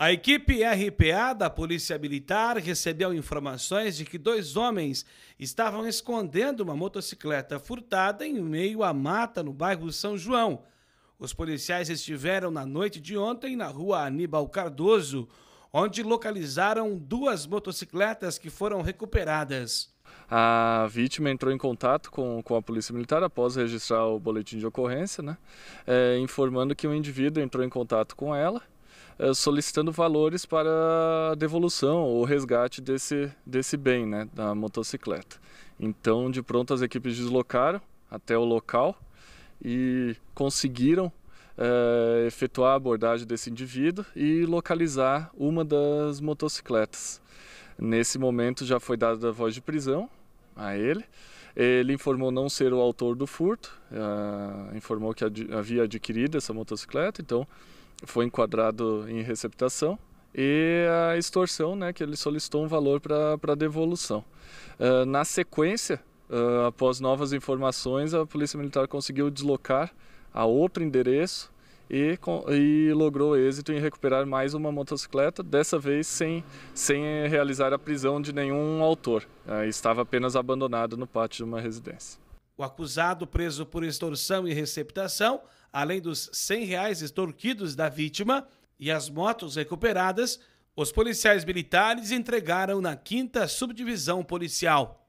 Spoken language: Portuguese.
A equipe RPA da Polícia Militar recebeu informações de que dois homens estavam escondendo uma motocicleta furtada em meio à mata no bairro São João. Os policiais estiveram na noite de ontem na rua Aníbal Cardoso, onde localizaram duas motocicletas que foram recuperadas. A vítima entrou em contato com, com a Polícia Militar após registrar o boletim de ocorrência, né? É, informando que um indivíduo entrou em contato com ela eh, solicitando valores para a devolução ou resgate desse, desse bem, né, da motocicleta. Então, de pronto, as equipes deslocaram até o local e conseguiram é, efetuar a abordagem desse indivíduo e localizar uma das motocicletas. Nesse momento já foi dada a voz de prisão a ele. Ele informou não ser o autor do furto, uh, informou que ad havia adquirido essa motocicleta, então foi enquadrado em receptação e a extorsão, né, que ele solicitou um valor para devolução. Uh, na sequência, uh, após novas informações, a Polícia Militar conseguiu deslocar a outro endereço e, e, logrou êxito em recuperar mais uma motocicleta, dessa vez sem, sem realizar a prisão de nenhum autor. Ah, estava apenas abandonado no pátio de uma residência. O acusado, preso por extorsão e receptação, além dos R$ 100 reais extorquidos da vítima e as motos recuperadas, os policiais militares entregaram na 5 Subdivisão Policial.